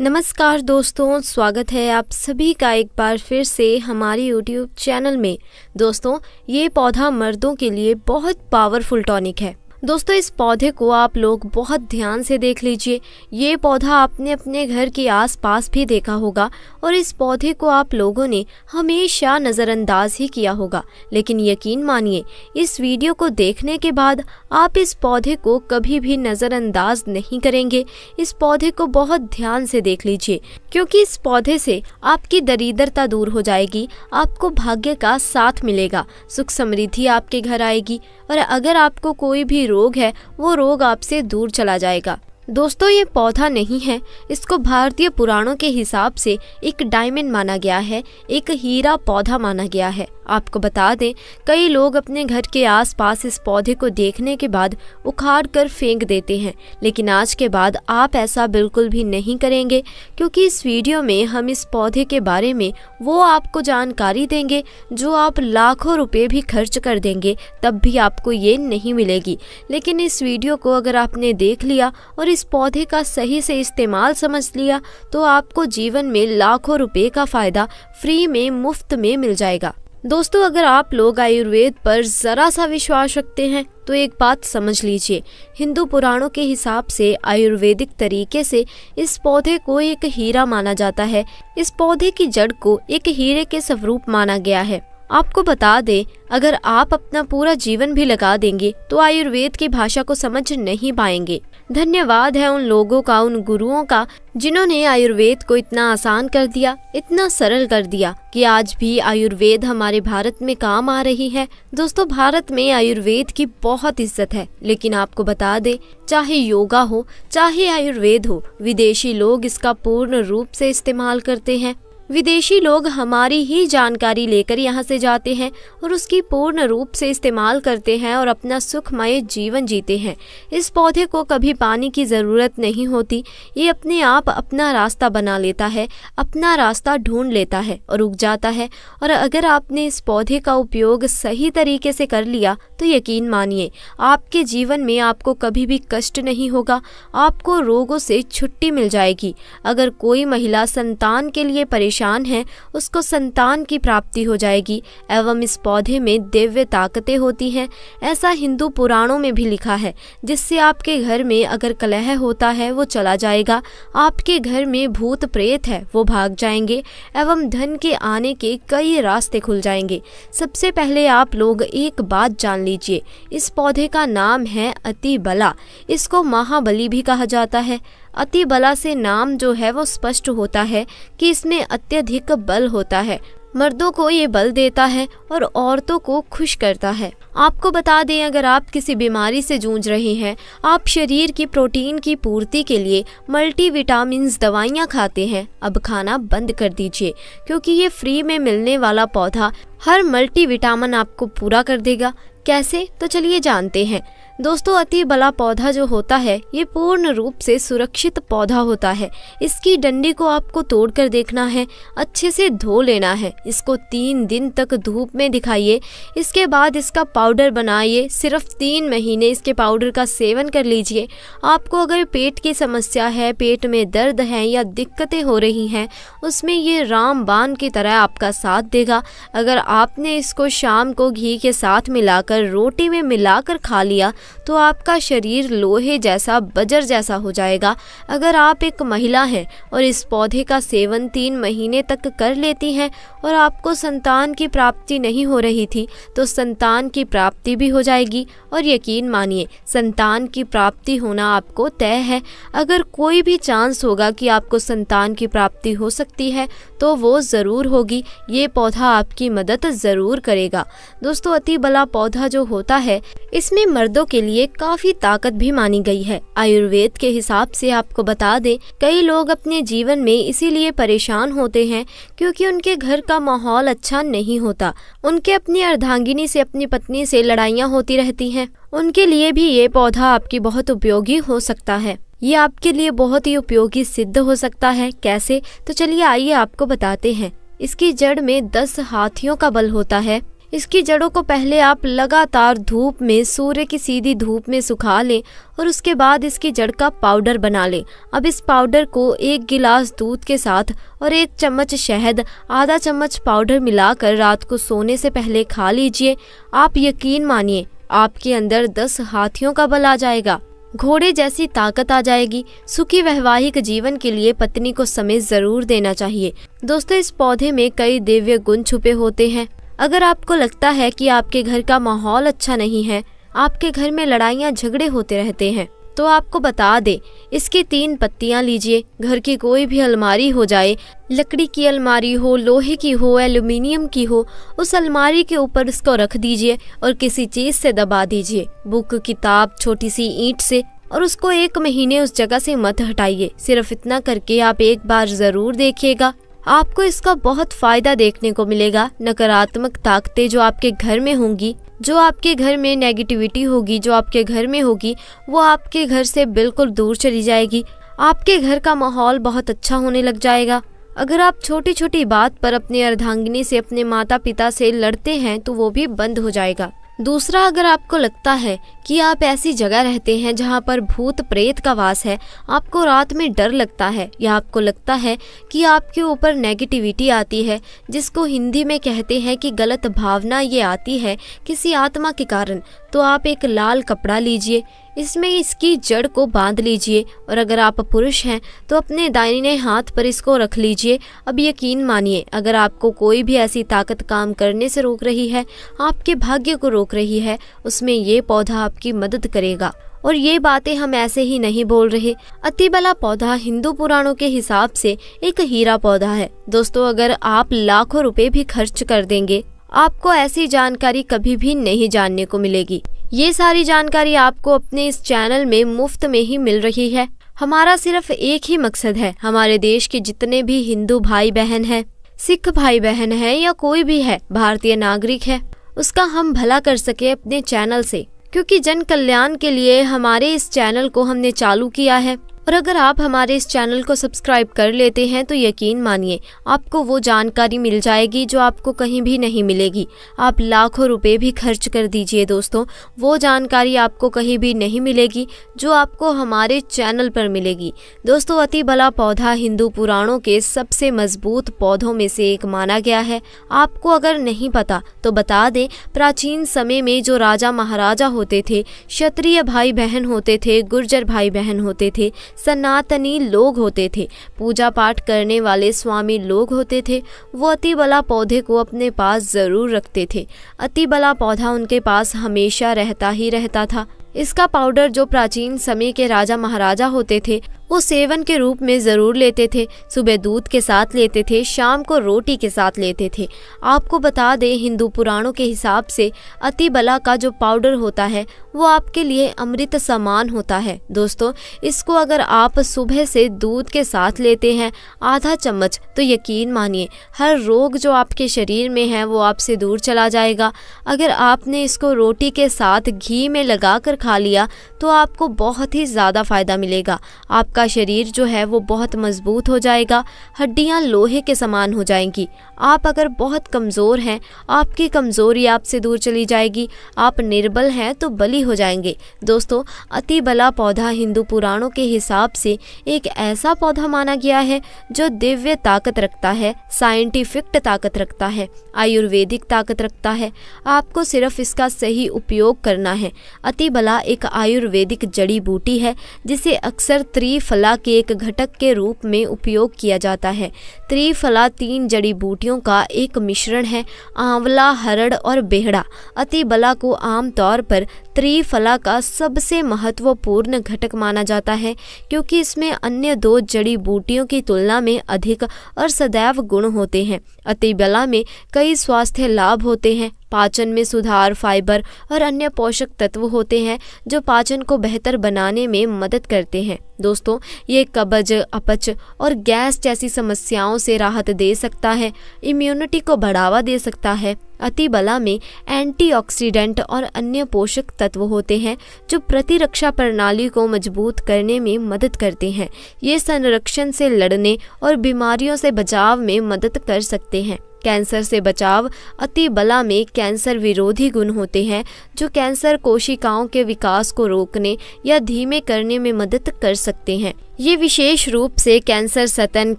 नमस्कार दोस्तों स्वागत है आप सभी का एक बार फिर से हमारे YouTube चैनल में दोस्तों ये पौधा मर्दों के लिए बहुत पावरफुल टॉनिक है दोस्तों इस पौधे को आप लोग बहुत ध्यान से देख लीजिए ये पौधा आपने अपने घर के आसपास भी देखा होगा और इस पौधे को आप लोगों ने हमेशा नज़रअंदाज ही किया होगा लेकिन यकीन मानिए इस वीडियो को देखने के बाद आप इस पौधे को कभी भी नज़रअंदाज नहीं करेंगे इस पौधे को बहुत ध्यान से देख लीजिए क्योंकि इस पौधे से आपकी दरिद्रता दूर हो जाएगी आपको भाग्य का साथ मिलेगा सुख समृद्धि आपके घर आएगी और अगर आपको कोई भी रोग है वो रोग आपसे दूर चला जाएगा दोस्तों ये पौधा नहीं है इसको भारतीय पुराणों के हिसाब से एक डायमंड माना गया है एक हीरा पौधा माना गया है आपको बता दें कई लोग अपने घर के आसपास इस पौधे को देखने के बाद उखाड़ कर फेंक देते हैं लेकिन आज के बाद आप ऐसा बिल्कुल भी नहीं करेंगे क्योंकि इस वीडियो में हम इस पौधे के बारे में वो आपको जानकारी देंगे जो आप लाखों रुपए भी खर्च कर देंगे तब भी आपको ये नहीं मिलेगी लेकिन इस वीडियो को अगर आपने देख लिया और इस पौधे का सही से इस्तेमाल समझ लिया तो आपको जीवन में लाखों रुपये का फ़ायदा फ्री में मुफ्त में मिल जाएगा दोस्तों अगर आप लोग आयुर्वेद पर जरा सा विश्वास रखते हैं तो एक बात समझ लीजिए हिंदू पुराणों के हिसाब से आयुर्वेदिक तरीके से इस पौधे को एक हीरा माना जाता है इस पौधे की जड़ को एक हीरे के स्वरूप माना गया है आपको बता दें अगर आप अपना पूरा जीवन भी लगा देंगे तो आयुर्वेद की भाषा को समझ नहीं पाएंगे धन्यवाद है उन लोगों का उन गुरुओं का जिन्होंने आयुर्वेद को इतना आसान कर दिया इतना सरल कर दिया कि आज भी आयुर्वेद हमारे भारत में काम आ रही है दोस्तों भारत में आयुर्वेद की बहुत इज्जत है लेकिन आपको बता दे चाहे योगा हो चाहे आयुर्वेद हो विदेशी लोग इसका पूर्ण रूप से इस्तेमाल करते हैं विदेशी लोग हमारी ही जानकारी लेकर यहाँ से जाते हैं और उसकी पूर्ण रूप से इस्तेमाल करते हैं और अपना सुखमय जीवन जीते हैं इस पौधे को कभी पानी की ज़रूरत नहीं होती ये अपने आप अपना रास्ता बना लेता है अपना रास्ता ढूंढ लेता है और उग जाता है और अगर आपने इस पौधे का उपयोग सही तरीके से कर लिया तो यकीन मानिए आपके जीवन में आपको कभी भी कष्ट नहीं होगा आपको रोगों से छुट्टी मिल जाएगी अगर कोई महिला संतान के लिए परेशान निशान है उसको संतान की प्राप्ति हो जाएगी एवं इस पौधे में दिव्य ताकतें होती हैं ऐसा हिंदू पुराणों में भी लिखा है जिससे आपके घर में अगर कलह होता है वो चला जाएगा आपके घर में भूत प्रेत है वो भाग जाएंगे एवं धन के आने के कई रास्ते खुल जाएंगे सबसे पहले आप लोग एक बात जान लीजिए इस पौधे का नाम है अति बला इसको महाबली भी कहा जाता है अति बला से नाम जो है वो स्पष्ट होता है कि इसमें अत्यधिक बल होता है मर्दों को ये बल देता है और औरतों को खुश करता है आपको बता दें अगर आप किसी बीमारी से जूझ रहे हैं आप शरीर की प्रोटीन की पूर्ति के लिए मल्टी विटामिन दवाइयाँ खाते हैं अब खाना बंद कर दीजिए क्योंकि ये फ्री में मिलने वाला पौधा हर मल्टी विटामिन आपको पूरा कर देगा कैसे तो चलिए जानते हैं दोस्तों अति बला पौधा जो होता है ये पूर्ण रूप से सुरक्षित पौधा होता है इसकी डंडी को आपको तोड़कर देखना है अच्छे से धो लेना है इसको तीन दिन तक धूप में दिखाइए इसके बाद इसका पाउडर बनाइए सिर्फ तीन महीने इसके पाउडर का सेवन कर लीजिए आपको अगर पेट की समस्या है पेट में दर्द है या दिक्कतें हो रही हैं उसमें ये रामबान की तरह आपका साथ देगा अगर आपने इसको शाम को घी के साथ मिलाकर रोटी में मिलाकर खा लिया तो आपका शरीर लोहे जैसा बजर जैसा हो जाएगा अगर आप एक महिला हैं और इस पौधे का सेवन तीन महीने तक कर लेती हैं और आपको संतान की प्राप्ति नहीं हो रही थी तो संतान की प्राप्ति भी हो जाएगी और यकीन मानिए संतान की प्राप्ति होना आपको तय है अगर कोई भी चांस होगा कि आपको संतान की प्राप्ति हो सकती है तो वो ज़रूर होगी ये पौधा आपकी मदद ज़रूर करेगा दोस्तों अति बला पौधा जो होता है इसमें मर्दों के लिए काफी ताकत भी मानी गई है आयुर्वेद के हिसाब से आपको बता दें कई लोग अपने जीवन में इसीलिए परेशान होते हैं क्योंकि उनके घर का माहौल अच्छा नहीं होता उनके अपनी अर्धांगिनी से अपनी पत्नी से लड़ाइयाँ होती रहती हैं उनके लिए भी ये पौधा आपकी बहुत उपयोगी हो सकता है ये आपके लिए बहुत ही उपयोगी सिद्ध हो सकता है कैसे तो चलिए आइए आपको बताते हैं इसकी जड़ में दस हाथियों का बल होता है इसकी जड़ों को पहले आप लगातार धूप में सूर्य की सीधी धूप में सुखा लें और उसके बाद इसकी जड़ का पाउडर बना लें अब इस पाउडर को एक गिलास दूध के साथ और एक चम्मच शहद आधा चम्मच पाउडर मिलाकर रात को सोने से पहले खा लीजिए आप यकीन मानिए आपके अंदर दस हाथियों का बल आ जाएगा घोड़े जैसी ताकत आ जाएगी सुखी वैवाहिक जीवन के लिए पत्नी को समय जरूर देना चाहिए दोस्तों इस पौधे में कई दिव्य गुण छुपे होते हैं अगर आपको लगता है कि आपके घर का माहौल अच्छा नहीं है आपके घर में लड़ाइयाँ झगड़े होते रहते हैं तो आपको बता दे इसकी तीन पत्तियाँ लीजिए घर की कोई भी अलमारी हो जाए लकड़ी की अलमारी हो लोहे की हो एल्यूमिनियम की हो उस अलमारी के ऊपर इसको रख दीजिए और किसी चीज से दबा दीजिए बुक किताब छोटी सी ईंट से और उसको एक महीने उस जगह से मत हटाइए सिर्फ इतना करके आप एक बार जरूर देखिएगा आपको इसका बहुत फायदा देखने को मिलेगा नकारात्मक ताकतें जो आपके घर में होंगी जो आपके घर में नेगेटिविटी होगी जो आपके घर में होगी वो आपके घर से बिल्कुल दूर चली जाएगी आपके घर का माहौल बहुत अच्छा होने लग जाएगा अगर आप छोटी छोटी बात पर अपने अर्धांगिनी से अपने माता पिता से लड़ते हैं तो वो भी बंद हो जाएगा दूसरा अगर आपको लगता है कि आप ऐसी जगह रहते हैं जहाँ पर भूत प्रेत का वास है आपको रात में डर लगता है या आपको लगता है कि आपके ऊपर नेगेटिविटी आती है जिसको हिंदी में कहते हैं कि गलत भावना ये आती है किसी आत्मा के कारण तो आप एक लाल कपड़ा लीजिए इसमें इसकी जड़ को बांध लीजिए और अगर आप पुरुष हैं तो अपने दाहिने हाथ पर इसको रख लीजिए अब यकीन मानिए अगर आपको कोई भी ऐसी ताकत काम करने से रोक रही है आपके भाग्य को रोक रही है उसमें ये पौधा आपकी मदद करेगा और ये बातें हम ऐसे ही नहीं बोल रहे अतिबला पौधा हिंदू पुराणों के हिसाब से एक हीरा पौधा है दोस्तों अगर आप लाखों रुपए भी खर्च कर देंगे आपको ऐसी जानकारी कभी भी नहीं जानने को मिलेगी ये सारी जानकारी आपको अपने इस चैनल में मुफ्त में ही मिल रही है हमारा सिर्फ एक ही मकसद है हमारे देश के जितने भी हिंदू भाई बहन हैं, सिख भाई बहन हैं या कोई भी है भारतीय नागरिक है उसका हम भला कर सके अपने चैनल से क्योंकि जन कल्याण के लिए हमारे इस चैनल को हमने चालू किया है और अगर आप हमारे इस चैनल को सब्सक्राइब कर लेते हैं तो यकीन मानिए आपको वो जानकारी मिल जाएगी जो आपको कहीं भी नहीं मिलेगी आप लाखों रुपए भी खर्च कर दीजिए दोस्तों वो जानकारी आपको कहीं भी नहीं मिलेगी जो आपको हमारे चैनल पर मिलेगी दोस्तों अति भला पौधा हिंदू पुराणों के सबसे मजबूत पौधों में से एक माना गया है आपको अगर नहीं पता तो बता दें प्राचीन समय में जो राजा महाराजा होते थे क्षत्रिय भाई बहन होते थे गुर्जर भाई बहन होते थे सनातनी लोग होते थे पूजा पाठ करने वाले स्वामी लोग होते थे वो अतिबला पौधे को अपने पास ज़रूर रखते थे अतिबला पौधा उनके पास हमेशा रहता ही रहता था इसका पाउडर जो प्राचीन समय के राजा महाराजा होते थे वो सेवन के रूप में ज़रूर लेते थे सुबह दूध के साथ लेते थे शाम को रोटी के साथ लेते थे आपको बता दें हिंदू पुराणों के हिसाब से अति बला का जो पाउडर होता है वो आपके लिए अमृत समान होता है दोस्तों इसको अगर आप सुबह से दूध के साथ लेते हैं आधा चम्मच तो यकीन मानिए हर रोग जो आपके शरीर में है वो आपसे दूर चला जाएगा अगर आपने इसको रोटी के साथ घी में लगा कर खा लिया तो आपको बहुत ही ज़्यादा फ़ायदा मिलेगा आपका आपका शरीर जो है वो बहुत मजबूत हो जाएगा हड्डियाँ लोहे के समान हो जाएंगी आप अगर बहुत कमज़ोर हैं आपकी कमज़ोरी आपसे दूर चली जाएगी आप निर्बल हैं तो बली हो जाएंगे दोस्तों अति बला पौधा हिंदू पुराणों के हिसाब से एक ऐसा पौधा माना गया है जो दिव्य ताकत रखता है साइंटिफिक ताकत रखता है आयुर्वेदिक ताकत रखता है आपको सिर्फ इसका सही उपयोग करना है अति बला एक आयुर्वेदिक जड़ी बूटी है जिसे अक्सर त्रिफ त्रिफला के एक घटक के रूप में उपयोग किया जाता है त्रिफला तीन जड़ी बूटियों का एक मिश्रण है आंवला हरड़ और बेहड़ा अतिबला को आमतौर पर त्रिफला का सबसे महत्वपूर्ण घटक माना जाता है क्योंकि इसमें अन्य दो जड़ी बूटियों की तुलना में अधिक और सदैव गुण होते हैं अतिबला में कई स्वास्थ्य लाभ होते हैं पाचन में सुधार फाइबर और अन्य पोषक तत्व होते हैं जो पाचन को बेहतर बनाने में मदद करते हैं दोस्तों ये कब्ज अपच और गैस जैसी समस्याओं से राहत दे सकता है इम्यूनिटी को बढ़ावा दे सकता है अतिबला में एंटीऑक्सीडेंट और अन्य पोषक तत्व होते हैं जो प्रतिरक्षा प्रणाली को मजबूत करने में मदद करते हैं ये संरक्षण से लड़ने और बीमारियों से बचाव में मदद कर सकते हैं कैंसर से बचाव अति बला में कैंसर विरोधी गुण होते हैं जो कैंसर कोशिकाओं के विकास को रोकने या धीमे करने में मदद कर सकते हैं ये विशेष रूप से कैंसर सतन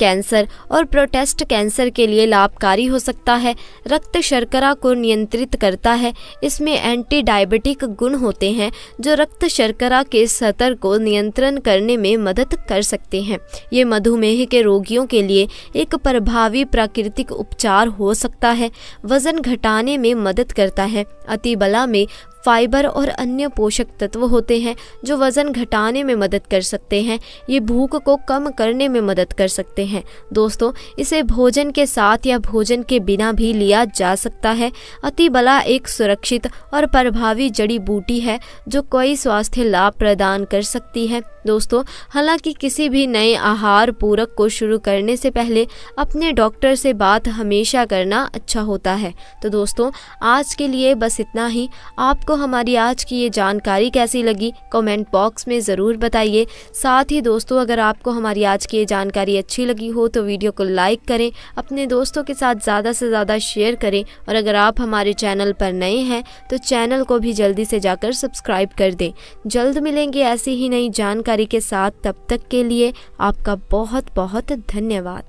कैंसर और प्रोटेस्ट कैंसर के लिए लाभकारी हो सकता है रक्त शर्करा को नियंत्रित करता है इसमें एंटी डायबिटिक गुण होते हैं जो रक्त शर्करा के सतर को नियंत्रण करने में मदद कर सकते हैं ये मधुमेह के रोगियों के लिए एक प्रभावी प्राकृतिक उपचार हो सकता है वज़न घटाने में मदद करता है अतिबला में फाइबर और अन्य पोषक तत्व होते हैं जो वज़न घटाने में मदद कर सकते हैं ये भूख को कम करने में मदद कर सकते हैं दोस्तों इसे भोजन के साथ या भोजन के बिना भी लिया जा सकता है अतिबला एक सुरक्षित और प्रभावी जड़ी बूटी है जो कई स्वास्थ्य लाभ प्रदान कर सकती है दोस्तों हालांकि किसी भी नए आहार पूरक को शुरू करने से पहले अपने डॉक्टर से बात हमेशा करना अच्छा होता है तो दोस्तों आज के लिए बस इतना ही आपको आपको हमारी आज की ये जानकारी कैसी लगी कमेंट बॉक्स में ज़रूर बताइए साथ ही दोस्तों अगर आपको हमारी आज की ये जानकारी अच्छी लगी हो तो वीडियो को लाइक करें अपने दोस्तों के साथ ज़्यादा से ज़्यादा शेयर करें और अगर आप हमारे चैनल पर नए हैं तो चैनल को भी जल्दी से जाकर सब्सक्राइब कर दें जल्द मिलेंगे ऐसी ही नई जानकारी के साथ तब तक के लिए आपका बहुत बहुत धन्यवाद